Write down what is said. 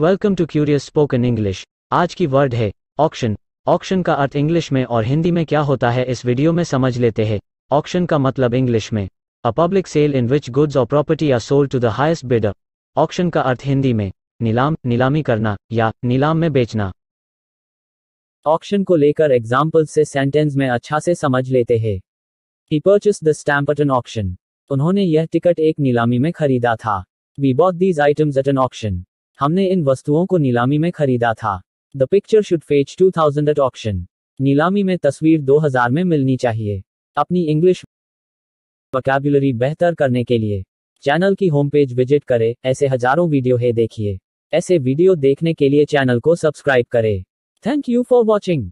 welcome to curious spoken English आज की word है ऑक्शन ऑक्शन का अर्थ इंग्लिश में और हिंदी में क्या होता है इस वीडियो में समझ लेते हैं ऑक्शन का मतलब इंग्लिश में a public sale in which goods और property are sold to the highest bidder auction का अर्थ हिंदी में नीलाम नीलामी करना या नीलाम में बेचना ऑक्शन को लेकर एग्जाम्पल से सेंटेंस में अच्छा से समझ लेते हैं ही purchase the stamp at an auction उन्होंने यह टिकट एक नीलामी में खरीदा था we bought these items at an auction हमने इन वस्तुओं को नीलामी में खरीदा था the picture should fetch two thousand at auction नीलामी में तस्वीर दो हजार में मिलनी चाहिए अपनी इंग्लिश वोकैबुलरी बेहतर करने के लिए चैनल की होम पेज विजिट करें ऐसे हजारों वीडियो है देखिए ऐसे वीडियो देखने के लिए चैनल को सब्सक्राइब करें थैंक यू फॉर वॉचिंग